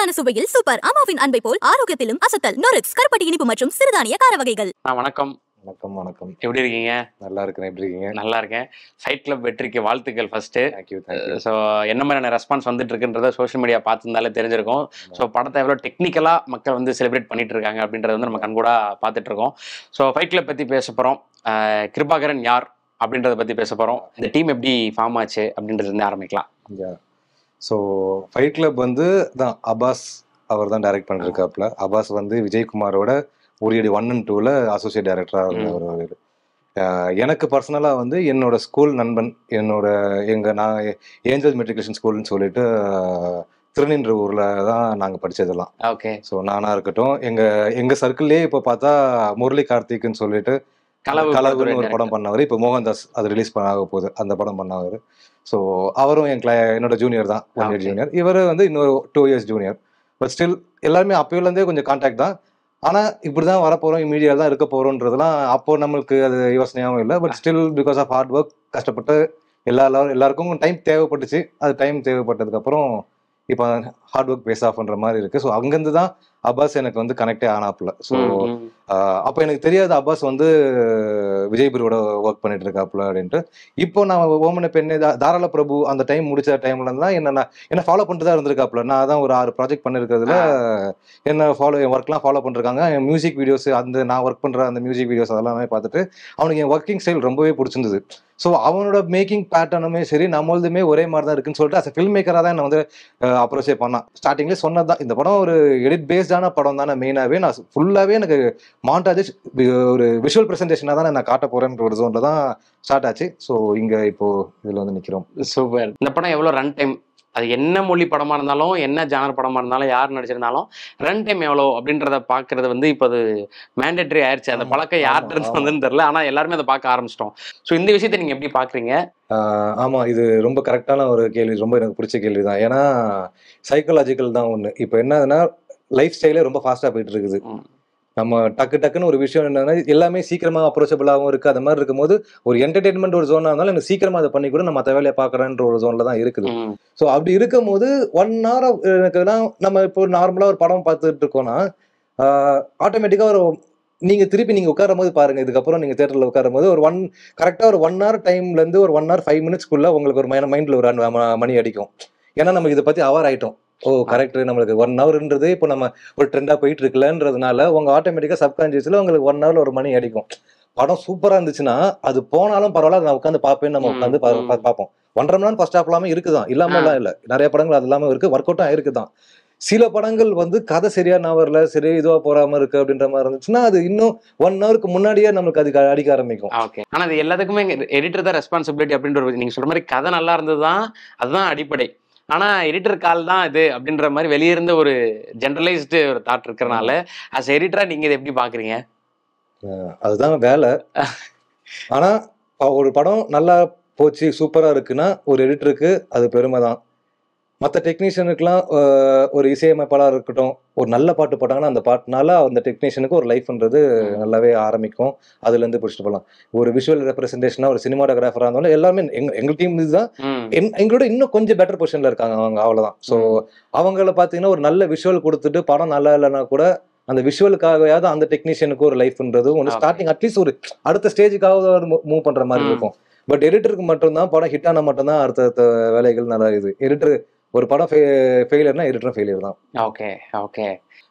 சிக்கலான சுவையில் சூப்பர் அம்மாவின் அன்பை போல் ஆரோக்கியத்திலும் அசத்தல் நொரிக்ஸ் கருப்பட்டி இனிப்பு மற்றும் சிறுதானிய கார வகைகள் வணக்கம் வணக்கம் வணக்கம் எப்படி இருக்கீங்க நல்லா இருக்கேன் எப்படி இருக்கீங்க நல்லா இருக்கேன் சைட் கிளப் வெற்றிக்கு வாழ்த்துக்கள் ஃபர்ஸ்ட் ஸோ என்ன மாதிரியான ரெஸ்பான்ஸ் வந்துட்டு இருக்குன்றத சோஷியல் மீடியா பார்த்துருந்தாலே தெரிஞ்சிருக்கும் ஸோ படத்தை எவ்வளோ டெக்னிக்கலாக மக்கள் வந்து செலிப்ரேட் பண்ணிட்டு இருக்காங்க அப்படின்றத வந்து நம்ம கண்கூட பார்த்துட்டு இருக்கோம் ஸோ ஃபைட் கிளப் பற்றி பேச போகிறோம் கிருபாகரன் யார் அப்படின்றத பற்றி பேச போகிறோம் இந்த டீம் எப்படி ஃபார்ம் ஆச்சு வந்து ஆரம்பிக்கலாம் ஸோ ஃபைட் கிளப் வந்து தான் அபாஸ் அவர் தான் டைரக்ட் பண்ணிருக்காப்ல அபாஸ் வந்து ஒரு உரியடி ஒன் அண்ட் டூவில் அசோசியேட் டைரக்டராக வருவார் எனக்கு பர்சனலாக வந்து என்னோட ஸ்கூல் நண்பன் என்னோட எங்கள் நான் ஏஞ்சல் மெட்ரிகுலேஷன் ஸ்கூல்னு சொல்லிட்டு திருநின்ற ஊரில் தான் நாங்கள் படித்ததெல்லாம் ஓகே ஸோ நானாக இருக்கட்டும் எங்கள் எங்கள் சர்க்கிள்லேயே இப்போ பார்த்தா முரளி கார்த்திக்னு சொல்லிட்டு கலவுன்னு ஒரு படம் பண்ணவர் இப்போ மோகன்தாஸ் அது ரிலீஸ் பண்ண ஆக போகுது அந்த படம் பண்ணவர் ஸோ அவரும் என் கிளா என்னோட ஜூனியர் தான் ஒன் இயர் ஜூனியர் இவர் வந்து இன்னொரு two years junior but still எல்லாருமே அப்போயிலேருந்தே கொஞ்சம் கான்டாக்ட் தான் ஆனால் இப்படி தான் வரப்போகிறோம் இமீடியட் தான் இருக்க போகிறோன்றதுலாம் அப்போ நம்மளுக்கு அது யோசனையாகவும் இல்லை but still because of hard work கஷ்டப்பட்டு எல்லா எல்லாருக்கும் டைம் தேவைப்பட்டுச்சு அது டைம் தேவைப்பட்டதுக்கப்புறம் இப்போ ஹார்ட் ஒர்க் பேஸ் ஆஃப்ன்ற மாதிரி இருக்குது ஸோ அங்கேருந்து தான் அப்பாஸ் எனக்கு வந்து கனெக்டே ஆனாப்புல ஸோ அப்ப எனக்கு தெரியாது அப்பாஸ் வந்து விஜய் ஒர்க் பண்ணிட்டு இருக்காப்புல அப்படின்ட்டு இப்போ நான் ஓமன பெண்ணே தாராள பிரபு அந்த டைம் முடிச்ச டைம்ல தான் என்ன நான் என்ன ஃபாலோ பண்ணிட்டு தான் இருந்திருக்காப்புல நான் அதான் ஒரு ஆறு ப்ராஜெக்ட் பண்ணிருக்கிறதுல என்ன ஃபாலோ என் ஒர்க்லாம் ஃபாலோ பண்ணிருக்காங்க என் மியூசிக் வீடியோஸ் அந்த நான் ஒர்க் பண்ற அந்த மியூசிக் வீடியோஸ் அதெல்லாமே பார்த்துட்டு அவனுக்கு என் ஒர்க்கிங் ஸ்டைல் ரொம்பவே பிடிச்சிருந்தது ஸோ அவனோட மேக்கிங் பேட்டர்னுமே சரி நம்மளதுமே ஒரே மாதிரி தான் இருக்குன்னு சொல்லிட்டு அஸ் ஃபில்ம் மேக்கராக தான் என்ன வந்து அப்ரோச்சே பண்ணான் ஸ்டார்டிங்லேயே சொன்னதான் இந்த படம் ஒரு எடிட் பேஸ் பேஸ்டான படம் தானே மெயினாகவே நான் ஃபுல்லாகவே எனக்கு மாண்டாஜஸ் ஒரு விஷுவல் ப்ரெசன்டேஷனாக தானே நான் காட்ட போகிறேன்ற ஒரு ஜோனில் தான் ஸ்டார்ட் ஆச்சு ஸோ இங்கே இப்போது இதில் வந்து நிற்கிறோம் சூப்பர் இந்த படம் எவ்வளோ ரன் டைம் அது என்ன மொழி படமாக இருந்தாலும் என்ன ஜானர் படமாக இருந்தாலும் யார் நடிச்சிருந்தாலும் ரன் டைம் எவ்வளோ அப்படின்றத பார்க்கறது வந்து இப்போ அது மேண்டேட்ரி ஆயிடுச்சு அந்த பழக்கம் யார்கிட்ட இருந்து வந்துன்னு தெரில ஆனால் எல்லாருமே அதை பார்க்க ஆரம்பிச்சிட்டோம் ஸோ இந்த விஷயத்தை நீங்கள் எப்படி பார்க்குறீங்க ஆமாம் இது ரொம்ப கரெக்டான ஒரு கேள்வி ரொம்ப எனக்கு பிடிச்ச கேள்வி தான் ஏன்னா சைக்கலாஜிக்கல் தான் ஒன்று இப்போ என்னதுன்னா லைஃப் ஸ்டைலே ரொம்ப ஃபாஸ்ட்டாக போயிட்டு இருக்குது நம்ம டக்கு டக்குன்னு ஒரு விஷயம் என்னன்னா எல்லாமே சீக்கிரமாக அப்ரோச்சபிளாகவும் இருக்குது அது மாதிரி இருக்கும்போது ஒரு என்டர்டைன்மெண்ட் ஒரு ஜோனாக இருந்தாலும் எனக்கு சீக்கிரமாக அதை பண்ணி கூட நம்ம மற்ற வேலையை பார்க்குறேன்ற ஒரு ஜோனில் தான் இருக்குது ஸோ அப்படி இருக்கும்போது ஒன் ஹவர் எனக்குலாம் நம்ம இப்போ நார்மலாக ஒரு படம் பார்த்துட்டு இருக்கோம்னா ஆட்டோமேட்டிக்காக ஒரு நீங்க திருப்பி நீங்க உட்காரும் போது பாருங்க இதுக்கப்புறம் நீங்க தேட்டரில் உட்காரும் போது ஒரு ஒன் கரெக்டா ஒரு ஒன் ஹவர் டைம்ல இருந்து ஒரு ஒன் ஹவர் ஃபைவ் மினிட்ஸ்க்குள்ள உங்களுக்கு ஒரு மைண்ட்ல ஒரு மணி அடிக்கும் ஏன்னா நமக்கு இதை பத்தி அவர் ஆயிட்டோம் ஓ கரெக்ட் நம்மளுக்கு ஒன் ஹவர்ன்றது இப்போ நம்ம ஒரு ட்ரெண்டாக போயிட்டு இருக்கலன்றதுனால உங்க ஆட்டோமேட்டிக்காக சப்கான்ஷியஸில் உங்களுக்கு ஒன் ஹவர்ல ஒரு மணி அடிக்கும் படம் சூப்பராக இருந்துச்சுன்னா அது போனாலும் பரவாயில்ல நான் உட்காந்து பார்ப்பேன்னு நம்ம உட்காந்து பார்ப்போம் ஒன்றரை மணி நேரம் ஃபர்ஸ்ட் ஹாஃப் எல்லாமே இருக்குதான் இல்லாமல் எல்லாம் இல்லை நிறைய படங்கள் அது இல்லாமல் இருக்கு ஒர்க் அவுட்டும் ஆயிருக்குதான் சில படங்கள் வந்து கதை சரியா வரல சரி இதுவா போறாம இருக்கு அப்படின்ற மாதிரி இருந்துச்சுன்னா அது இன்னும் ஒன் ஹவருக்கு முன்னாடியே நமக்கு அது அடிக்க ஆரம்பிக்கும் ஓகே ஆனா அது எல்லாத்துக்குமே எடிட்டர் தான் ரெஸ்பான்சிபிலிட்டி அப்படின்ற நீங்க சொல்ற மாதிரி கதை நல்லா இருந்ததுதான் அதுதான் அடிப்படை ஆனால் எடிட்டர் கால் தான் இது அப்படின்ற மாதிரி வெளியே இருந்த ஒரு ஜென்ரலைஸ்டு ஒரு தாட் இருக்கிறனால அஸ் எடிட்டரா நீங்கள் இதை எப்படி பார்க்குறீங்க அதுதான் வேலை ஆனால் ஒரு படம் நல்லா போச்சு சூப்பராக இருக்குன்னா ஒரு எடிட்டருக்கு அது பெருமை தான் மற்ற டெக்னீஷியனுக்கெல்லாம் ஒரு இசையமைப்பாளராக இருக்கட்டும் ஒரு நல்ல பாட்டு போட்டாங்கன்னா அந்த பாட்டுனால அந்த டெக்னீஷியனுக்கு ஒரு லைஃப்ன்றது நல்லாவே ஆரம்பிக்கும் அதுலேருந்து பிடிச்சிட்டு போகலாம் ஒரு விஷுவல் ரெப்ரஸன்டேஷனாக ஒரு சினிமாடோகிராஃபராக இருந்தாலும் எல்லாமே எங் எங்கள் டீம் இதுதான் எங்களோட இன்னும் கொஞ்சம் பெட்டர் பொசிஷனில் இருக்காங்க அவங்க அவ்வளோதான் ஸோ அவங்கள பார்த்தீங்கன்னா ஒரு நல்ல விஷுவல் கொடுத்துட்டு படம் நல்லா இல்லைன்னா கூட அந்த விஷுவலுக்காகவே அந்த டெக்னீஷியனுக்கு ஒரு லைஃப்ன்றது ஒன்று ஸ்டார்டிங் அட்லீஸ்ட் ஒரு அடுத்த ஸ்டேஜுக்காக மூவ் பண்ணுற மாதிரி இருக்கும் பட் எடிட்டருக்கு மட்டும்தான் படம் ஹிட் ஆனால் மட்டும்தான் அடுத்த வேலைகள் நல்லா இது எடிட்டர் ஒரு படம் ஃபெயிலியர்னா எடிட்டரும் ஃபெயிலியர் தான் okay okay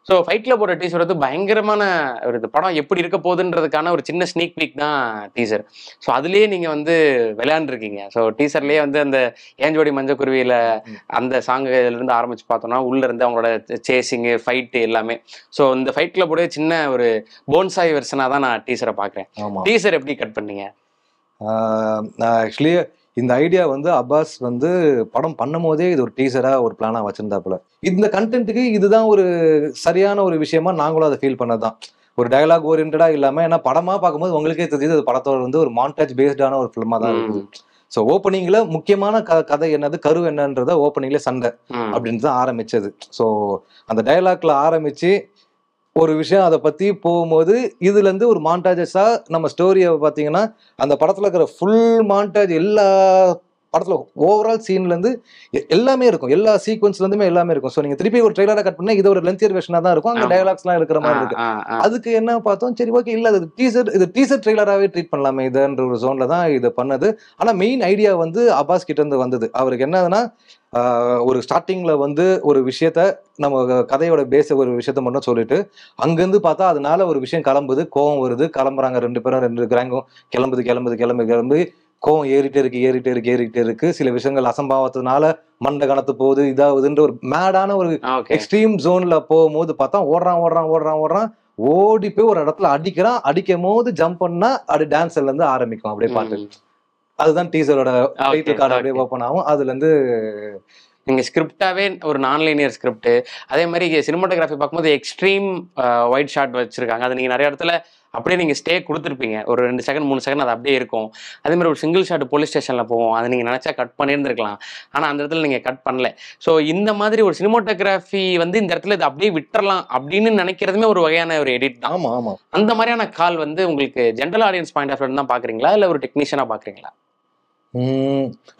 so Fight Club ஒரு டீசர் வந்து பயங்கரமான ஒரு படம் எப்படி இருக்க போகுதுன்றதுக்கான ஒரு சின்ன ஸ்னீக் பீக் தான் டீசர் ஸோ அதுலேயே நீங்கள் வந்து விளையாண்டுருக்கீங்க ஸோ டீசர்லேயே வந்து அந்த ஏஞ்சோடி மஞ்சக்குருவியில் அந்த சாங்கு இதுலேருந்து ஆரம்பித்து பார்த்தோம்னா உள்ளேருந்து அவங்களோட சேசிங்கு ஃபைட்டு எல்லாமே ஸோ இந்த ஃபைட் கிளப்போட சின்ன ஒரு போன்சாய் வெர்ஷனாக தான் நான் டீசரை பார்க்குறேன் டீசர் எப்படி கட் பண்ணீங்க ஆக்சுவலி இந்த ஐடியா வந்து அப்பாஸ் வந்து படம் பண்ணும் போதே இது ஒரு டீசராக ஒரு பிளானாக போல இந்த கண்டென்ட்டுக்கு இதுதான் ஒரு சரியான ஒரு விஷயமா நாங்களும் அதை ஃபீல் பண்ணதான் ஒரு டயலாக் ஓரியன்டா இல்லாம ஏன்னா படமா பார்க்கும்போது உங்களுக்கே தெரியுது அது படத்தோட வந்து ஒரு மாண்டாஜ் பேஸ்டான ஒரு பிலிமா தான் இருக்கு ஸோ ஓப்பனிங்ல முக்கியமான க கதை என்னது கரு என்னன்றத ஓப்பனிங்ல சண்டை அப்படின்னு தான் ஆரம்பிச்சது சோ அந்த டயலாக்ல ஆரம்பிச்சு ஒரு விஷயம் அதை பற்றி போகும்போது இதுலேருந்து ஒரு மாண்டாஜஸாக நம்ம ஸ்டோரியை பார்த்தீங்கன்னா அந்த படத்தில் இருக்கிற ஃபுல் மாண்டாஜ் எல்லா படத்தில் ஓவரால் சீன்லேருந்து எல்லாமே இருக்கும் எல்லா சீக்வன்ஸ்லேருந்துமே எல்லாமே இருக்கும் ஸோ நீங்கள் திருப்பி ஒரு ட்ரெய்லராக கட் பண்ணால் இது ஒரு லென்த்தியர் வெர்ஷனாக தான் இருக்கும் அங்கே டயலாக்ஸ்லாம் இருக்கிற மாதிரி இருக்கு அதுக்கு என்ன பார்த்தோம் சரி ஓகே இல்லை அது டீசர் இது டீசர் ட்ரெய்லராகவே ட்ரீட் பண்ணலாமே இதுன்ற ஒரு ஜோனில் தான் இது பண்ணது ஆனால் மெயின் ஐடியா வந்து அபாஸ் கிட்டேருந்து வந்தது அவருக்கு என்னதுன்னா ஒரு ஸ்டார்டிங்கில் வந்து ஒரு விஷயத்த நம்ம கதையோட பேச ஒரு விஷயத்த மட்டும் சொல்லிட்டு அங்கேருந்து பார்த்தா அதனால ஒரு விஷயம் கிளம்புது கோவம் வருது கிளம்புறாங்க ரெண்டு பேரும் ரெண்டு கிராங்கும் கிளம்புது கிளம்புது கிளம்பு கிளம்பு கோவம் ஏறிட்டே இருக்கு ஏறிட்டே இருக்கு ஏறிட்டே இருக்கு சில விஷயங்கள் அசம்பாவத்தினால மண்டை கணத்து போகுது இதாகுதுன்ற ஒரு மேடான ஒரு எக்ஸ்ட்ரீம் ஜோன்ல போகும்போது பார்த்தா ஓடுறான் ஓடுறான் ஓடுறான் ஓடுறான் ஓடி போய் ஒரு இடத்துல அடிக்கிறான் அடிக்கும் போது ஜம்ப் பண்ணா அது டான்ஸ்ல இருந்து ஆரம்பிக்கும் அப்படியே பாட்டு அதுதான் டீசரோட டைட்டில் கார்டு அப்படியே ஓப்பன் ஆகும் அதுலேருந்து நீங்கள் ஸ்கிரிப்டாகவே ஒரு நான் லைனியர் ஸ்கிரிப்ட் அதே மாதிரி சினிமாட்டோகிராஃபி பார்க்கும்போது எக்ஸ்ட்ரீம் ஒயிட் ஷாட் வச்சுருக்காங்க அது நீங்கள் நிறைய இடத்துல அப்படியே நீங்கள் ஸ்டே கொடுத்துருப்பீங்க ஒரு ரெண்டு செகண்ட் மூணு செகண்ட் அது அப்படியே இருக்கும் அதே மாதிரி ஒரு சிங்கிள் ஷாட் போலீஸ் ஸ்டேஷனில் போவோம் அதை நீங்கள் நினச்சா கட் பண்ணியிருந்துருக்கலாம் ஆனால் அந்த இடத்துல நீங்கள் கட் பண்ணல ஸோ இந்த மாதிரி ஒரு சினிமோட்டோகிராஃபி வந்து இந்த இடத்துல இது அப்படியே விட்டுறலாம் அப்படின்னு நினைக்கிறதுமே ஒரு வகையான ஒரு எடிட் தான் ஆமாம் ஆமாம் அந்த மாதிரியான கால் வந்து உங்களுக்கு ஜென்ரல் ஆடியன்ஸ் பாயிண்ட் ஆஃப் தான் பார்க்குறீங்களா இல்லை ஒரு டெக்னீஷியனாக பார்க்குறீங்களா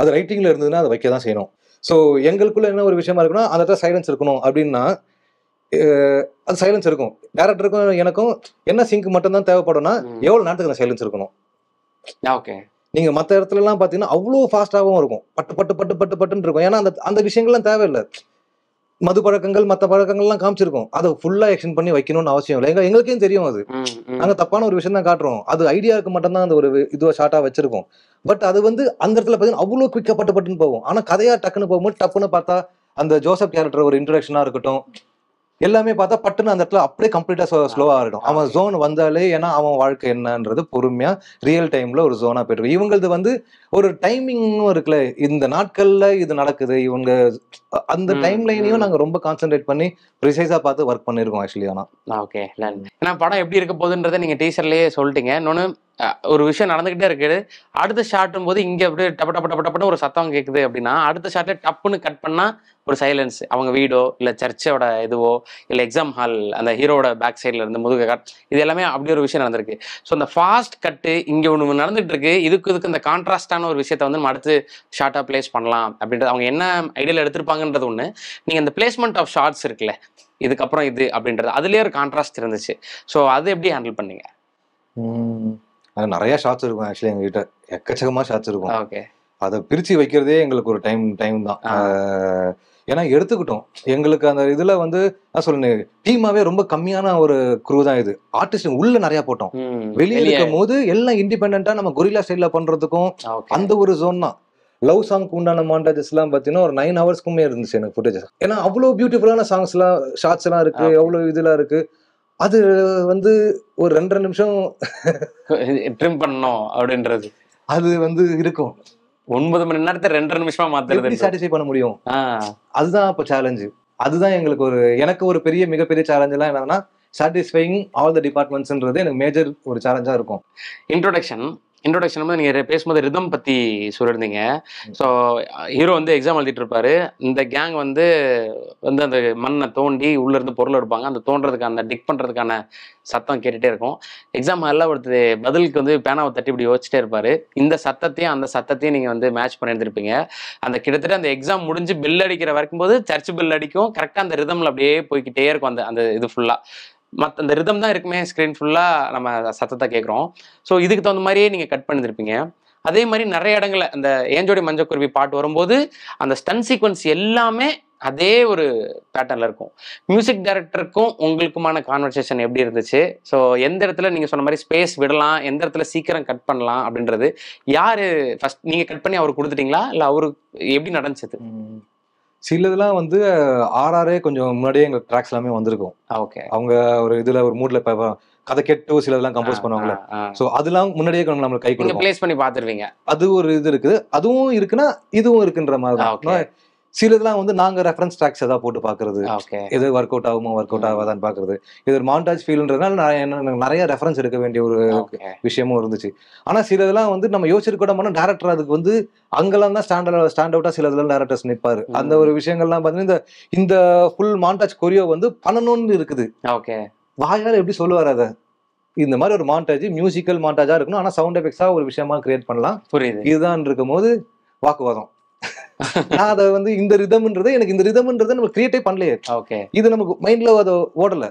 அது ரைட்டிங்கில் இருந்ததுன்னா அதை வைக்க தான் செய்யணும் ஸோ எங்களுக்குள்ள என்ன ஒரு விஷயமா இருக்குன்னா அந்த இடத்துல சைலன்ஸ் இருக்கணும் அப்படின்னா அது சைலன்ஸ் இருக்கும் டேரக்டருக்கும் எனக்கும் என்ன சிங்க் மட்டும் தான் தேவைப்படும்னா எவ்வளோ நேரத்துக்கு அந்த சைலன்ஸ் இருக்கணும் ஓகே நீங்கள் மற்ற இடத்துலலாம் பார்த்தீங்கன்னா அவ்வளோ ஃபாஸ்ட்டாகவும் இருக்கும் பட்டு பட்டு பட்டு பட்டு பட்டுன்னு இருக்கும் ஏன்னா அந்த அந்த விஷயங்கள்லாம் தேவையில்லை மது பழக்கங்கள் மற்ற பழக்கங்கள்லாம் காமிச்சிருக்கோம் அதை ஃபுல்லா எக்ஸ்டென்ட் பண்ணி வைக்கணும்னு அவசியம் இல்லை எங்க எங்களுக்கே தெரியும் அது நாங்க தப்பான ஒரு விஷயம் தான் காட்டுறோம் அது ஐடியாவுக்கு மட்டும்தான் அந்த ஒரு இதுவா ஷார்ட்டா வச்சிருக்கோம் பட் அது வந்து அந்த இடத்துல பார்த்தீங்கன்னா அவ்வளோ குவிக்கா பட்டு பட்டுன்னு போகும் ஆனா கதையா டக்குன்னு போகும்போது டப்புன்னு பார்த்தா அந்த ஜோசப் கேரக்டர் ஒரு இன்ட்ரடக்ஷனா இருக்கட்டும் எல்லாமே பார்த்தா பட்டுன்னு அந்த இடத்துல அப்படியே கம்ப்ளீட்டா ஸ்லோவா ஆகிடும் அவன் ஜோன் வந்தாலே ஏன்னா அவன் வாழ்க்கை என்னன்றது பொறுமையா ரியல் டைம்ல ஒரு ஜோனா போயிட்டு இவங்களது வந்து ஒரு டைமிங்கும் இருக்குல்ல இந்த நாட்கள்ல இது நடக்குது இவங்க அந்த டைம் லைனையும் நாங்க ரொம்ப கான்சென்ட்ரேட் பண்ணி ப்ரிசைஸா பார்த்து ஒர்க் பண்ணிருக்கோம் ஆக்சுவலி ஆனா ஓகே ஏன்னா படம் எப்படி இருக்க போகுதுன்றதை நீங்க டீச்சர்லயே சொல்லிட்டீங்க இன்னொன்னு ஒரு விஷயம் நடந்துகிட்டே இருக்குது அடுத்த ஷாட்டும் போது இங்க அப்படியே டப்ப டப்ப டப்ப டப்புன்னு ஒரு சத்தம் கேக்குது அப்படின்னா அடுத்த ஷாட்ல டப்புன்னு கட் பண்ணா ஒரு சைலன்ஸ் அவங்க வீடோ இல்ல சர்ச்சோட இதுவோ இல்ல எக்ஸாம் ஹால் அந்த ஹீரோட பேக் சைட்ல இருந்து முதுக கட் இது எல்லாமே அப்படி ஒரு விஷயம் நடந்திருக்கு ஸோ அந்த ஃபாஸ்ட் கட்டு இங்க ஒண்ணு நடந்துட்டு இருக்கு இதுக்கு இதுக்கு இந்த கான்ட்ராஸ்டான ஒரு விஷயத்த வந்து நம்ம அடுத்து ஷார்ட்டா பிளேஸ் பண்ணலாம் அப்படின்றது அவங்க என்ன ஐடியால எடுத்திருப்பாங்க பண்ணுவாங்கன்றது ஒன்று நீங்கள் அந்த பிளேஸ்மெண்ட் ஆஃப் ஷார்ட்ஸ் இருக்குல்ல இதுக்கப்புறம் இது அப்படின்றது அதுலேயே ஒரு கான்ட்ராஸ்ட் இருந்துச்சு ஸோ அது எப்படி ஹேண்டில் பண்ணீங்க அது நிறைய ஷார்ட்ஸ் இருக்கும் ஆக்சுவலி எங்ககிட்ட எக்கச்சக்கமாக ஷார்ட்ஸ் இருக்கும் ஓகே அதை பிரித்து வைக்கிறதே எங்களுக்கு ஒரு டைம் டைம் தான் ஏன்னா எடுத்துக்கிட்டோம் எங்களுக்கு அந்த இதுல வந்து நான் சொல்லுங்க டீமாவே ரொம்ப கம்மியான ஒரு குரூ தான் இது ஆர்டிஸ்ட் உள்ள நிறைய போட்டோம் வெளியே இருக்கும் போது எல்லாம் இண்டிபெண்ட்டாக நம்ம கொரிலா ஸ்டைலில் பண்றதுக்கும் அந்த ஒரு ஜோன் தான் லவ் சாங்க்கு உண்டான மாண்டாஜஸ்லாம் பார்த்தீங்கன்னா ஒரு நைன் ஹவர்ஸ்க்குமே இருந்துச்சு எனக்கு ஃபுட்டேஜ் ஏன்னா அவ்வளோ பியூட்டிஃபுல்லான சாங்ஸ்லாம் ஷார்ட்ஸ்லாம் இருக்கு எவ்வளோ இதெல்லாம் இருக்கு அது வந்து ஒரு ரெண்டரை நிமிஷம் ட்ரிம் பண்ணணும் அப்படின்றது அது வந்து இருக்கும் ஒன்பது மணி நேரத்தை ரெண்டரை நிமிஷமா மாத்துறது சாட்டிஸ்ஃபை பண்ண முடியும் அதுதான் இப்போ சேலஞ்சு அதுதான் எங்களுக்கு ஒரு எனக்கு ஒரு பெரிய மிகப்பெரிய சேலஞ்செல்லாம் என்னன்னா சாட்டிஸ்ஃபைங் ஆல் த டிபார்ட்மெண்ட்ஸ்ன்றது எனக்கு மேஜர் ஒரு சேலஞ்சா இருக்கும் இன்ட்ரோடக்ஷன் இன்ட்ரோடக்ஷன் வந்து நீங்கள் பேசும்போது ரிதம் பற்றி சொல்லியிருந்தீங்க ஸோ ஹீரோ வந்து எக்ஸாம் எழுதிட்டு இருப்பாரு இந்த கேங் வந்து வந்து அந்த மண்ணை தோண்டி உள்ளேருந்து பொருள் எடுப்பாங்க அந்த தோன்றதுக்கான டிக் பண்ணுறதுக்கான சத்தம் கேட்டுகிட்டே இருக்கும் எக்ஸாம் எல்லாம் ஒருத்தர் பதிலுக்கு வந்து பேனாவை தட்டி இப்படி யோசிச்சிட்டே இருப்பார் இந்த சத்தத்தையும் அந்த சத்தத்தையும் நீங்கள் வந்து மேட்ச் பண்ணி பண்ணியிருந்திருப்பீங்க அந்த கிட்டத்தட்ட அந்த எக்ஸாம் முடிஞ்சு பில் அடிக்கிற வரைக்கும் போது சர்ச் பில் அடிக்கும் கரெக்டாக அந்த ரிதமில் அப்படியே போய்கிட்டே இருக்கும் அந்த அந்த இது ஃபுல்லாக மற்ற அந்த ரிதம் தான் இருக்குமே ஸ்க்ரீன் ஃபுல்லாக நம்ம சத்தத்தை கேட்குறோம் ஸோ இதுக்கு தகுந்த மாதிரியே நீங்கள் கட் பண்ணியிருப்பீங்க அதே மாதிரி நிறைய இடங்கள்ல அந்த ஏஞ்சோடி மஞ்சக்குருவி பாட்டு வரும்போது அந்த ஸ்டன் சீக்வன்ஸ் எல்லாமே அதே ஒரு பேட்டர்ல இருக்கும் மியூசிக் டைரக்டருக்கும் உங்களுக்குமான கான்வர்சேஷன் எப்படி இருந்துச்சு ஸோ எந்த இடத்துல நீங்க சொன்ன மாதிரி ஸ்பேஸ் விடலாம் எந்த இடத்துல சீக்கிரம் கட் பண்ணலாம் அப்படின்றது யாரு ஃபஸ்ட் நீங்க கட் பண்ணி அவருக்கு கொடுத்துட்டீங்களா இல்லை அவரு எப்படி நடந்துச்சு சிலதுலாம் வந்து ஆர்ஆரே கொஞ்சம் முன்னாடியே எங்க ட்ராக்ஸ் எல்லாமே வந்திருக்கும் ஓகே அவங்க ஒரு இதுல ஒரு மூட்ல கதை கெட்டு சில இதெல்லாம் கம்போஸ் பண்ணுவாங்களே சோ அதெல்லாம் முன்னாடியே நம்மளுக்கு கை கொடுக்கும் பிளேஸ் பண்ணி பாத்துருவீங்க அது ஒரு இது இருக்குது அதுவும் இருக்குன்னா இதுவும் இருக்குன்ற மாதிரி சிலதெல்லாம் வந்து நாங்கள் ரெஃபரன்ஸ் ட்ராக்ஸ் ஏதாவது போட்டு பாக்குறது எது ஒர்க் அவுட் ஆகுமோ ஒர்க் அவுட் ஆகாதான்னு பாக்குறது இது ஒரு மாண்டாஜ் ஃபீல்ன்றதுனால நிறைய ரெஃபரன்ஸ் எடுக்க வேண்டிய ஒரு விஷயமும் இருந்துச்சு ஆனால் சிலதெல்லாம் வந்து நம்ம யோசிச்சு கூட டேரக்டர் அதுக்கு வந்து அங்கெல்லாம் தான் ஸ்டாண்ட் ஸ்டாண்ட் அவுட்டாக சில இதில் டேரக்டர்ஸ் நிற்பாரு அந்த ஒரு விஷயங்கள்லாம் பார்த்தீங்கன்னா இந்த இந்த ஃபுல் மாண்டாஜ் கொரியோ வந்து பண்ணணும்னு இருக்குது ஓகே வாயால் எப்படி சொல்லுவார் அதை இந்த மாதிரி ஒரு மாண்டாஜ் மியூசிக்கல் மாண்டாஜா இருக்கணும் ஆனா சவுண்ட் எஃபெக்ட்ஸா ஒரு விஷயமா கிரியேட் பண்ணலாம் புரியுது இதுதான் இருக்கும் போது வாக்குவாதம் நான் அதை வந்து இந்த ரிதம்ன்றது எனக்கு இந்த ரிதம்ன்றதை நம்ம கிரியேட்டே பண்ணலையே ஓகே இது நமக்கு மைண்ட்ல அது ஓடல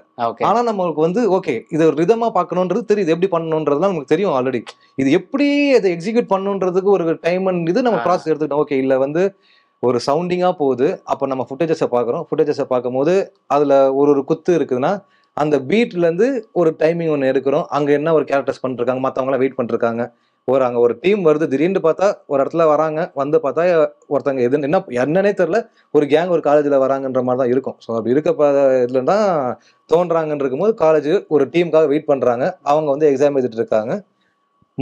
ஆனா நம்மளுக்கு வந்து ஓகே இது ஒரு ரிதமா பார்க்கணுன்றது தெரியுது எப்படி பண்ணணுன்றதுலாம் நமக்கு தெரியும் ஆல்ரெடி இது எப்படி அதை எக்ஸிக்யூட் பண்ணணுன்றதுக்கு ஒரு டைம் இது நம்ம ப்ராசஸ் எடுத்துக்கிட்டோம் ஓகே இல்லை வந்து ஒரு சவுண்டிங்காக போகுது அப்போ நம்ம ஃபுட்டேஜஸை பார்க்குறோம் ஃபுட்டேஜஸை பார்க்கும்போது அதில் ஒரு ஒரு குத்து இருக்குதுன்னா அந்த பீட்லேருந்து ஒரு டைமிங் ஒன்று எடுக்கிறோம் அங்கே என்ன ஒரு கேரக்டர்ஸ் பண்ணிருக்காங்க மற்றவங்களாம் வெயிட் பண்ணிருக்காங்க ஒரு அங்கே ஒரு டீம் வருது திடீர்னு பார்த்தா ஒரு இடத்துல வராங்க வந்து பார்த்தா ஒருத்தங்க எது என்ன என்னன்னே தெரில ஒரு கேங் ஒரு காலேஜில் வராங்கன்ற மாதிரி தான் இருக்கும் ஸோ அப்படி இருக்க இதில் தான் தோன்றாங்கன்னு இருக்கும்போது காலேஜ் ஒரு டீமுக்காக வெயிட் பண்ணுறாங்க அவங்க வந்து எக்ஸாம் எழுதிட்டு இருக்காங்க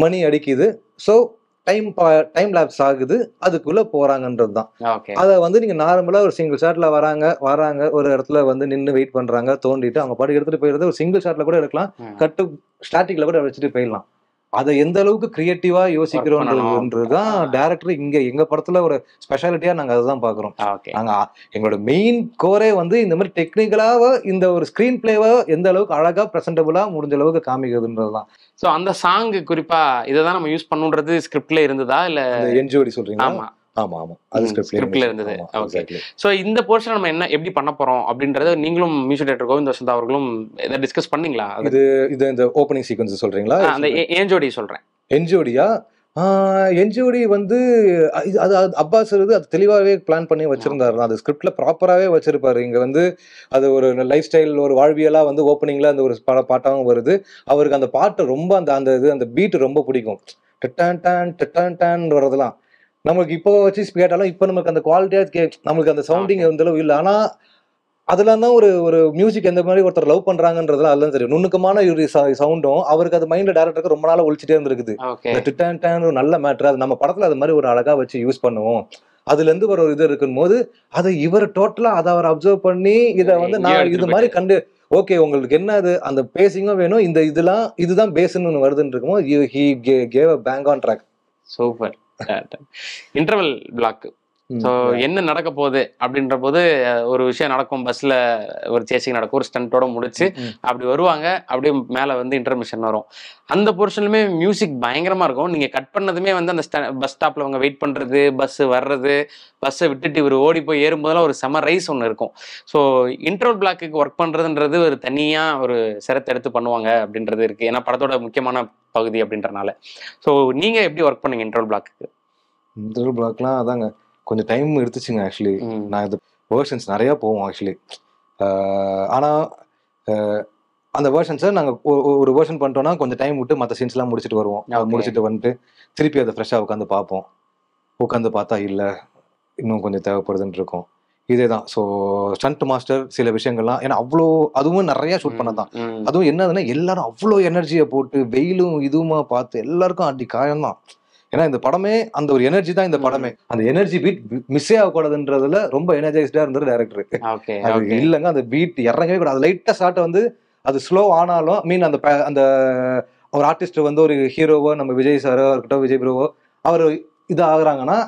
மணி அடிக்குது ஸோ டைம் டைம் லேப்ஸ் ஆகுது அதுக்குள்ளே போகிறாங்கன்றது தான் அதை வந்து நீங்கள் நார்மலாக ஒரு சிங்கிள் ஷாட்டில் வராங்க வராங்க ஒரு இடத்துல வந்து நின்று வெயிட் பண்ணுறாங்க தோண்டிட்டு அவங்க பாட்டு எடுத்துகிட்டு போயிடுறது ஒரு சிங்கிள் ஷாட்டில் கூட எடுக்கலாம் கட்டு ஸ்டாட்டிக்ல கூட வச்சுட்டு போயிடலாம் அதை எந்த அளவுக்கு கிரியேட்டிவா யோசிக்கிறோன்றதுதான் டேரக்டர் இங்க எங்க படத்துல ஒரு ஸ்பெஷாலிட்டியா நாங்க அதுதான் பாக்குறோம் நாங்க எங்களோட மெயின் கோரே வந்து இந்த மாதிரி டெக்னிக்கலாவ இந்த ஒரு ஸ்கிரீன் பிளேவா எந்த அளவுக்கு அழகா பிரசன்டபுளா முடிஞ்ச அளவுக்கு காமிக்கிறதுன்றதுதான் சோ அந்த சாங்கு குறிப்பா இதை தான் நம்ம யூஸ் பண்ணுன்றது ஸ்கிரிப்ட்ல இருந்ததா இல்ல என்ஜிஓடி சொல்றீங்க ஆமா ஆமா ஆமா அது ஸ்கிரிப்ட்ல இருந்தது ஓகே ஸோ இந்த போர்ஷன் நம்ம என்ன எப்படி பண்ண போறோம் அப்படின்றத நீங்களும் மியூசிக் டேரக்டர் கோவிந்த் வசந்த் அவர்களும் இதை டிஸ்கஸ் பண்ணீங்களா இது இது இந்த ஓப்பனிங் சீக்வன்ஸ் சொல்றீங்களா அந்த என்ஜோடி சொல்றேன் என்ஜோடியா என்ஜிஓடி வந்து அது அப்பாஸ் இருந்து அது தெளிவாகவே பிளான் பண்ணி வச்சிருந்தாரு அது ஸ்கிரிப்ட்ல ப்ராப்பராகவே வச்சிருப்பாரு இங்கே வந்து அது ஒரு லைஃப் ஸ்டைல் ஒரு வாழ்வியலாக வந்து ஓப்பனிங்கில் அந்த ஒரு பாட்டாகவும் வருது அவருக்கு அந்த பாட்டு ரொம்ப அந்த அந்த இது அந்த பீட்டு ரொம்ப பிடிக்கும் டிட்டான் டேன் டட்டான் டான் வர்றதெல்லாம் நமக்கு இப்போ வச்சு கேட்டாலும் இப்போ நமக்கு அந்த குவாலிட்டியாக கே நம்மளுக்கு அந்த சவுண்டிங் எந்த அளவு இல்லை ஆனால் அதில் தான் ஒரு ஒரு மியூசிக் எந்த மாதிரி ஒருத்தர் லவ் பண்ணுறாங்கன்றதுலாம் அதெல்லாம் தெரியும் நுணுக்கமான ஒரு சவுண்டும் அவருக்கு அது மைண்டில் டேரக்டருக்கு ரொம்ப நாளாக ஒழிச்சிட்டே இருந்திருக்குது இந்த டேன் ஒரு நல்ல மேட்ரு அது நம்ம படத்தில் அது மாதிரி ஒரு அழகாக வச்சு யூஸ் பண்ணுவோம் அதுலேருந்து ஒரு இது இருக்கும் போது அதை இவர் டோட்டலாக அதை அவர் அப்சர்வ் பண்ணி இதை வந்து நான் இது மாதிரி கண்டு ஓகே உங்களுக்கு என்ன அது அந்த பேசிங்கும் வேணும் இந்த இதெல்லாம் இதுதான் பேஸ்ன்னு வருதுன்னு இருக்குமோ ஹி கே gave bang on track super interval block so என்ன நடக்க போகுது அப்படின்ற போது ஒரு விஷயம் நடக்கும் பஸ்ல ஒரு சேசிங் நடக்கும் ஒரு ஸ்டண்டோட முடிச்சு அப்படி வருவாங்க அப்படியே மேலே வந்து இன்டர்மிஷன் வரும் அந்த போர்ஷன்லுமே மியூசிக் பயங்கரமா இருக்கும் நீங்க கட் பண்ணதுமே வந்து அந்த பஸ் ஸ்டாப்ல அவங்க வெயிட் பண்றது பஸ் வர்றது பஸ்ஸை விட்டுட்டு இவர் ஓடி போய் ஏறும்போதெல்லாம் ஒரு செம ரைஸ் ஒன்று இருக்கும் ஸோ இன்டர்வல் பிளாக்கு ஒர்க் பண்றதுன்றது ஒரு தனியா ஒரு சிரத்தை எடுத்து பண்ணுவாங்க அப்படின்றது இருக்கு ஏன்னா படத்தோட முக்கியமான பகுதி அப்படின்றனால ஸோ நீங்கள் எப்படி ஒர்க் பண்ணீங்க இன்டர்வல் பிளாக்கு இன்டர்வல் பிளாக்லாம் அதாங்க கொஞ்சம் டைம் எடுத்துச்சுங்க ஆக்சுவலி நான் இது வேர்ஷன்ஸ் நிறையா போவோம் ஆக்சுவலி ஆனால் அந்த வேர்ஷன்ஸை நாங்கள் ஒரு வேர்ஷன் பண்ணிட்டோம்னா கொஞ்சம் டைம் விட்டு மற்ற சீன்ஸ்லாம் முடிச்சுட்டு வருவோம் முடிச்சுட்டு வந்துட்டு திருப்பி அதை ஃப்ரெஷ்ஷாக உட்காந்து பார்ப்போம் உட்காந்து பார்த்தா இல்லை இன்னும் கொஞ்சம் தேவைப்படுதுன்னு இருக்கும் இதே தான் ஸோ ஸ்டண்ட் மாஸ்டர் சில விஷயங்கள்லாம் ஏன்னா அவ்வளோ அதுவும் நிறையா ஷூட் தான் அதுவும் என்னதுன்னா எல்லாரும் அவ்வளோ எனர்ஜியை போட்டு வெயிலும் இதுவுமா பார்த்து எல்லாருக்கும் அடி காயம் தான் ஏன்னா இந்த படமே அந்த ஒரு எனர்ஜி தான் இந்த படமே அந்த எனர்ஜி பீட் மிஸ்ஸே ஆகக்கூடாதுன்றதுல ரொம்ப எனர்ஜைஸ்டா இருந்தது டேரக்டர் அது இல்லைங்க அந்த பீட் இறங்கவே கூடாது லைட்டா ஸ்டார்ட் வந்து அது ஸ்லோ ஆனாலும் மீன் அந்த அந்த ஒரு ஆர்டிஸ்ட் வந்து ஒரு ஹீரோவோ நம்ம விஜய் சாரோ இருக்கட்டும் விஜய் ப்ரோவோ அவர் இது ஆகுறாங்கன்னா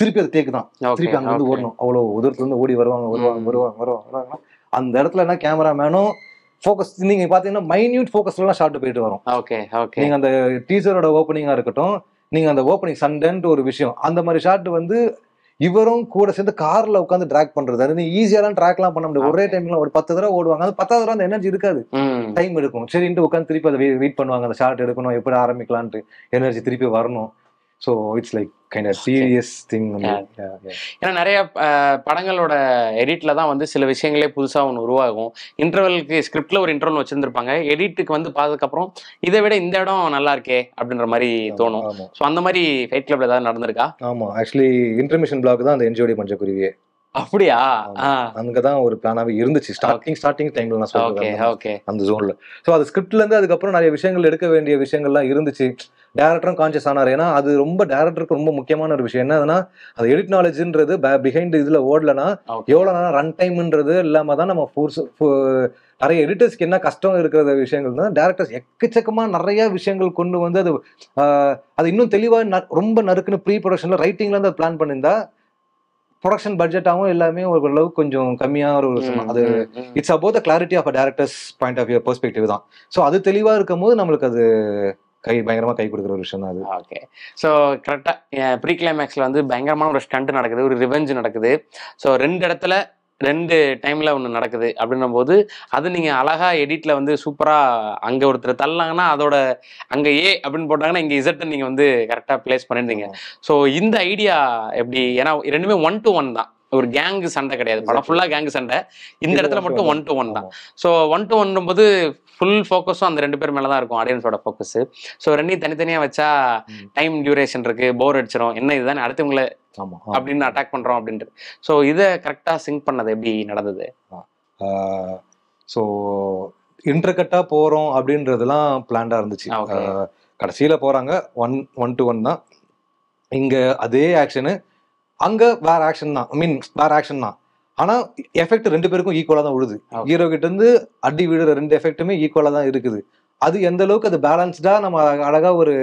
திருப்பி அது டேக் தான் திருப்பி அங்க வந்து ஓடணும் அவ்வளவு உதிரத்துல இருந்து ஓடி வருவாங்க வருவாங்க வருவாங்க வருவாங்க அந்த இடத்துல என்ன கேமராமேனும் ஃபோக்கஸ் நீங்க பாத்தீங்கன்னா மைன்யூட் ஃபோக்கஸ்லாம் ஷார்ட் போயிட்டு வரும் ஓகே ஓகே நீங்க அந்த டீச்சரோட ஓப்பனிங்கா இருக்கட்டும் நீங்க அந்த ஓப்பனிங் சண்டேன்ட்டு ஒரு விஷயம் அந்த மாதிரி ஷார்ட் வந்து இவரும் கூட சேர்ந்து கார்ல உட்காந்து ட்ராக் பண்றது அது ஈஸியாலாம் ட்ராக்லாம் பண்ண முடியாது ஒரே டைம்ல ஒரு பத்து தடவை ஓடுவாங்க அந்த பத்தாவது தடவை அந்த எனர்ஜி இருக்காது டைம் எடுக்கும் சரின்ட்டு உட்காந்து திருப்பி அதை வெயிட் பண்ணுவாங்க அந்த ஷார்ட் எடுக்கணும் எப்படி ஆரம்பிக்கலான்ட்டு எனர்ஜி திருப்பி வரணும் so it's like kind of serious thing ஏன்னா நிறைய படங்களோட எடிட்டில் தான் வந்து சில விஷயங்களே புதுசாக ஒன்று உருவாகும் இன்டர்வலுக்கு ஸ்கிரிப்டில் ஒரு இன்டர்வல் வச்சுருந்துருப்பாங்க எடிட்டுக்கு வந்து பார்த்ததுக்கப்புறம் இதை விட இந்த இடம் நல்லா இருக்கே அப்படின்ற மாதிரி தோணும் ஸோ அந்த மாதிரி ஃபைட் கிளப்ல ஏதாவது நடந்திருக்கா ஆமாம் ஆக்சுவலி இன்டர்மிஷன் பிளாக் தான் அந்த என்ஜிஓடி பஞ்சக்குருவியே அப்படியா அங்கதான் ஒரு பிளானாவே இருந்துச்சு ஸ்டார்டிங் ஸ்டார்டிங் டைம்ல நான் சொல்றேன் அந்த ஜோன்ல சோ அது ஸ்கிரிப்ட்ல இருந்து அதுக்கப்புறம் நிறைய விஷயங்கள் எடுக்க வேண்டிய விஷயங்கள்லாம் இருந்துச்சு டேரக்டரும் கான்சியஸ் ஆனார் ஏன்னா அது ரொம்ப டேரக்டருக்கு ரொம்ப முக்கியமான ஒரு விஷயம் என்னதுன்னா அது எடிட் நாலேஜ்ன்றது பிஹைண்ட் இதுல ஓடலனா எவ்வளவு நேரம் ரன் டைம்ன்றது இல்லாம தான் நம்ம ஃபோர்ஸ் நிறைய எடிட்டர்ஸ்க்கு என்ன கஷ்டம் இருக்கிற விஷயங்கள் தான் டேரக்டர்ஸ் எக்கச்சக்கமா நிறைய விஷயங்கள் கொண்டு வந்து அது அது இன்னும் தெளிவா ரொம்ப நறுக்குன்னு ப்ரீ ப்ரொடக்ஷன்ல ரைட்டிங்ல இருந்து அது பிளான் பண்ணியிருந்தா ப்ரொடக்ஷன் பட்ஜெட்டாகவும் எல்லாமே ஓரளவுக்கு கொஞ்சம் கம்மியாக ஒரு விஷயம் அது it's about the clarity of a director's point of view perspective தான் ஸோ அது தெளிவாக இருக்கும் போது நம்மளுக்கு அது கை பயங்கரமாக கை கொடுக்குற ஒரு விஷயம் தான் அது ஓகே ஸோ கரெக்டாக ப்ரீ கிளைமேக்ஸில் வந்து பயங்கரமான ஒரு ஸ்டண்ட் நடக்குது ஒரு ரிவெஞ்ச் நடக்குது ஸோ ரெண்டு இடத்துல ரெண்டு டைமில் ஒன்று நடக்குது அப்படின்னும் போது அது நீங்கள் அழகாக எடிட்டில் வந்து சூப்பராக அங்கே ஒருத்தர் தள்ளாங்கன்னா அதோட அங்கே ஏ அப்படின்னு போட்டாங்கன்னா இங்கே இசட்டை நீங்கள் வந்து கரெக்டாக பிளேஸ் பண்ணியிருந்தீங்க ஸோ இந்த ஐடியா எப்படி ஏன்னா ரெண்டுமே ஒன் டு ஒன் தான் ஒரு கேங்கு சண்டை கிடையாது படம் ஃபுல்லாக கேங்கு சண்டை இந்த இடத்துல மட்டும் ஒன் டு ஒன் தான் ஸோ ஒன் டு ஒன் போது ஃபுல் ஃபோக்கஸும் அந்த ரெண்டு பேர் மேலே தான் இருக்கும் ஆடியன்ஸோட ஃபோக்கஸ் ஸோ ரெண்டையும் தனித்தனியாக வச்சா டைம் டியூரேஷன் இருக்கு போர் அடிச்சிடும் என்ன இதுதான் அடுத்தவங்களை அப்படின்னு அட்டாக் பண்ணுறோம் அப்படின்ட்டு ஸோ இதை கரெக்டாக சிங்க் பண்ணது எப்படி நடந்தது ஸோ இன்டர்கட்டாக போகிறோம் அப்படின்றதுலாம் பிளான்டாக இருந்துச்சு கடைசியில் போகிறாங்க ஒன் ஒன் டு ஒன் தான் இங்கே அதே ஆக்ஷனு அங்கே வேற ஆக்ஷன் தான் ஐ மீன் வேற ஆக்ஷன் தான் ஆனால் எஃபெக்ட் ரெண்டு பேருக்கும் ஈக்குவலாக தான் விழுது ஹீரோ கிட்ட இருந்து அடி விடுற ரெண்டு எஃபெக்ட்டுமே ஈக்குவலாக தான் இருக்குது அது எந்த அளவுக்கு அது பேலன்ஸ்டா நம்ம அழகா ஒரு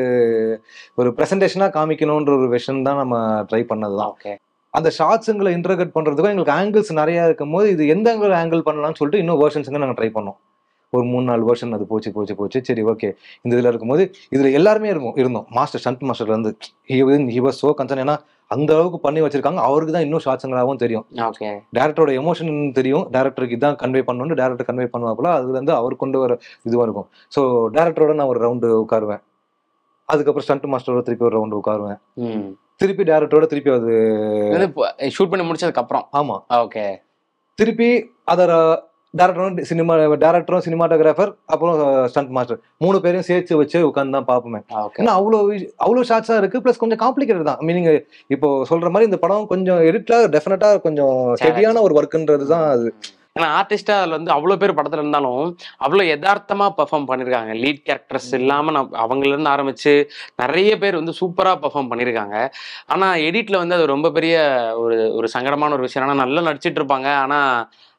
ஒரு பிரசன்டேஷனா காமிக்கணும்ன்ற ஒரு விஷன் தான் நம்ம ட்ரை பண்ணதுதான் அந்த ஷார்ட்ஸுங்களை இன்டர்கட் பண்றதுக்கும் எங்களுக்கு ஆங்கிள்ஸ் நிறைய இருக்கும் போது இது எந்த ஆங்கிள் ஆங்கிள் பண்ணலாம்னு சொல்லிட்டு இன்னும் வேர்ஷன்ஸ் நாங்கள் ட்ரை பண்ணோம் ஒரு மூணு நாலு வருஷன் அது போச்சு போச்சு போச்சு சரி ஓகே இந்த இதில் இருக்கும்போது இதில் எல்லாருமே இருக்கும் இருந்தோம் மாஸ்டர் சண்ட் மாஸ்டர்லேருந்து he he was so concern ஏன்னா அந்த அளவுக்கு பண்ணி வச்சிருக்காங்க அவருக்கு தான் இன்னும் ஷாட்ஸ்ங்களாகவும் தெரியும் டேரக்டரோட எமோஷன் தெரியும் டேரக்டருக்கு இதான் கன்வே பண்ணணும்னு டேரக்டர் கன்வே பண்ணுவாப்புல அதுலேருந்து அவர் கொண்டு வர இதுவாக இருக்கும் ஸோ டேரக்டரோட நான் ஒரு ரவுண்டு உட்காருவேன் அதுக்கப்புறம் ஸ்டண்ட் மாஸ்டரோட திருப்பி ஒரு ரவுண்டு உட்காருவேன் திருப்பி டேரக்டரோட திருப்பி அது ஷூட் பண்ணி முடிச்சதுக்கு அப்புறம் ஆமா ஓகே திருப்பி அதோட டேரக்டரும் சினிமா டேரக்டரும் சினிமாட்டோகிராஃபர் அப்புறம் ஸ்டண்ட் மாஸ்டர் மூணு பேரையும் சேர்த்து வச்சு உட்காந்து தான் பார்ப்போமே ஏன்னா அவ்வளோ அவ்வளோ ஷார்ட்ஸாக இருக்குது ப்ளஸ் கொஞ்சம் காம்ப்ளிகேட்டட் தான் மீனிங் இப்போ சொல்கிற மாதிரி இந்த படம் கொஞ்சம் எடிட்டாக டெஃபினட்டாக கொஞ்சம் சரியான ஒரு ஒர்க்குன்றது தான் அது ஏன்னா ஆர்டிஸ்டாக அதுல வந்து அவ்வளவு பேர் படத்துல இருந்தாலும் அவ்வளவு யதார்த்தமாக பெர்ஃபார்ம் பண்ணிருக்காங்க லீட் கேரக்டர்ஸ் இல்லாம நான் அவங்கள இருந்து ஆரம்பிச்சு நிறைய பேர் வந்து சூப்பரா பெர்ஃபார்ம் பண்ணிருக்காங்க ஆனா எடிட்ல வந்து அது ரொம்ப பெரிய ஒரு ஒரு சங்கடமான ஒரு விஷயம் ஆனா நல்லா நடிச்சிட்ருப்பாங்க இருப்பாங்க ஆனா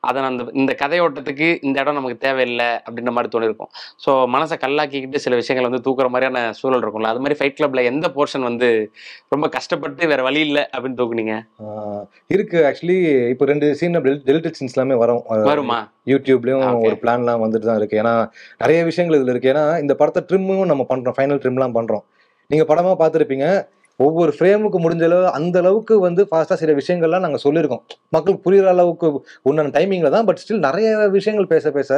அதை அந்த இந்த கதையோட்டத்துக்கு இந்த இடம் நமக்கு தேவையில்லை அப்படின்ற மாதிரி தோணிருக்கும் ஸோ மனசை கல்லாக்கிக்கிட்டு சில விஷயங்களை வந்து தூக்குற மாதிரியான சூழல் இருக்கும்ல அது மாதிரி ஃபைட் கிளப்ல எந்த போர்ஷன் வந்து ரொம்ப கஷ்டப்பட்டு வேற வழி இல்லை அப்படின்னு தூக்குனீங்க இருக்கு ஆக்சுவலி இப்போ ரெண்டு சீன் டெலிட்டட் சீன்ஸ் எல்லாமே வரும் வருமா யூடியூப்லயும் ஒரு பிளான்லாம் வந்துட்டு தான் இருக்கு ஏன்னா நிறைய விஷயங்கள் இதுல இருக்கு ஏன்னா இந்த படத்தை ட்ரிம்மும் நம்ம பண்றோம் ஃபைனல் ட்ரிம்லாம் பண்றோம் நீங்க படமா பார்த்துருப்பீங்க ஒவ்வொரு ஃப்ரேமுக்கு முடிஞ்ச அளவு அந்த அளவுக்கு வந்து ஃபாஸ்ட்டாக சில விஷயங்கள்லாம் நாங்கள் சொல்லியிருக்கோம் மக்களுக்கு புரிகிற அளவுக்கு உன்னான டைமிங்கில் தான் பட் ஸ்டில் நிறைய விஷயங்கள் பேச பேச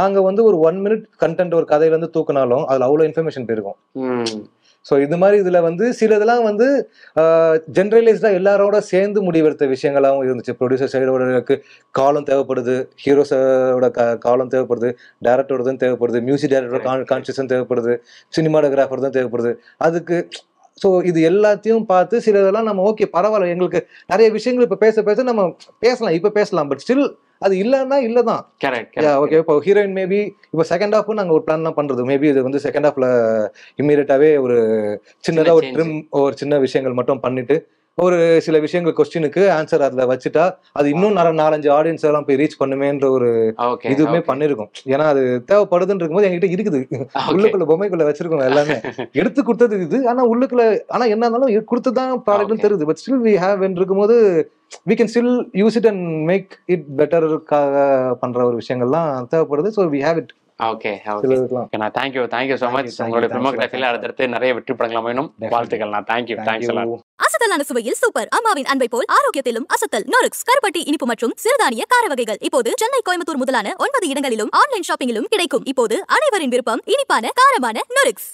நாங்கள் வந்து ஒரு ஒன் மினிட் கண்டென்ட் ஒரு கதையிலேருந்து தூக்கினாலும் அதில் அவ்வளோ இன்ஃபர்மேஷன் போயிருக்கும் ஸோ இது மாதிரி இதில் வந்து சிலதெல்லாம் வந்து ஜென்ரலைஸ்டாக எல்லாரோட சேர்ந்து முடிவெடுத்த விஷயங்களாகவும் இருந்துச்சு ப்ரொடியூசர் சைடோட காலம் தேவைப்படுது ஹீரோஸோட க காலம் தேவைப்படுது டேரக்டரோட தான் தேவைப்படுது மியூசிக் டேரக்டரோட கான் கான்ஷியஸும் தேவைப்படுது சினிமாடோகிராஃபர் தான் தேவைப்படுது அதுக்கு ஸோ இது எல்லாத்தையும் பார்த்து சிலதெல்லாம் நம்ம ஓகே பரவாயில்ல எங்களுக்கு நிறைய விஷயங்கள் இப்போ பேச பேச நம்ம பேசலாம் இப்போ பேசலாம் பட் ஸ்டில் அது இல்லைன்னா இல்லை தான் ஓகே இப்போ ஹீரோயின் மேபி இப்போ செகண்ட் ஹாஃபும் நாங்கள் ஒரு தான் பண்ணுறது மேபி இது வந்து செகண்ட் ஹாஃபில் இம்மீடியட்டாகவே ஒரு சின்னதாக ஒரு ட்ரிம் ஒரு சின்ன விஷயங்கள் மட்டும் பண்ணிட்டு ஒரு சில விஷயங்கள் கொஸ்டினுக்கு ஆன்சர் அதில் வச்சுட்டா அது இன்னும் நாலஞ்சு ஆடியன்ஸ் எல்லாம் போய் ரீச் பண்ணுமேன்ற ஒரு இதுவுமே பண்ணிருக்கோம் ஏன்னா அது தேவைப்படுதுன்னு போது என்கிட்ட இருக்குது உள்ளுக்குள்ள பொம்மைக்குள்ள வச்சிருக்கோம் எல்லாமே எடுத்து கொடுத்தது இது ஆனா உள்ளுக்குள்ள ஆனா என்ன இருந்தாலும் கொடுத்துதான் ப்ராடக்ட் தெரியுது பட் ஸ்டில் வி ஹேவ் போது we can still use it and make it பெட்டருக்காக பண்ற ஒரு விஷயங்கள்லாம் தேவைப்படுது so we have it okay okay நான் தேங்க்யூ தேங்க்யூ ஸோ மச் உங்களுடைய பிரமோகிராஃபியில் அடுத்தடுத்து நிறைய வெற்றி படங்கள் அமையணும் வாழ்த்துக்கள் நான் தேங்க்யூ தேங்க்ஸ் அசத்தலான சுவையில் சூப்பர் அம்மாவின் அன்பை போல் ஆரோக்கியத்திலும் அசத்தல் நொருக்ஸ் கருப்பட்டி இனிப்பு மற்றும் சிறுதானிய கார வகைகள் இப்போது சென்னை கோயம்புத்தூர் முதலான ஒன்பது இடங்களிலும் ஆன்லைன் ஷாப்பிங்கிலும் கிடைக்கும் இப்போது அனைவரின் விருப்பம் இனிப்பான காரமான நொருக்ஸ்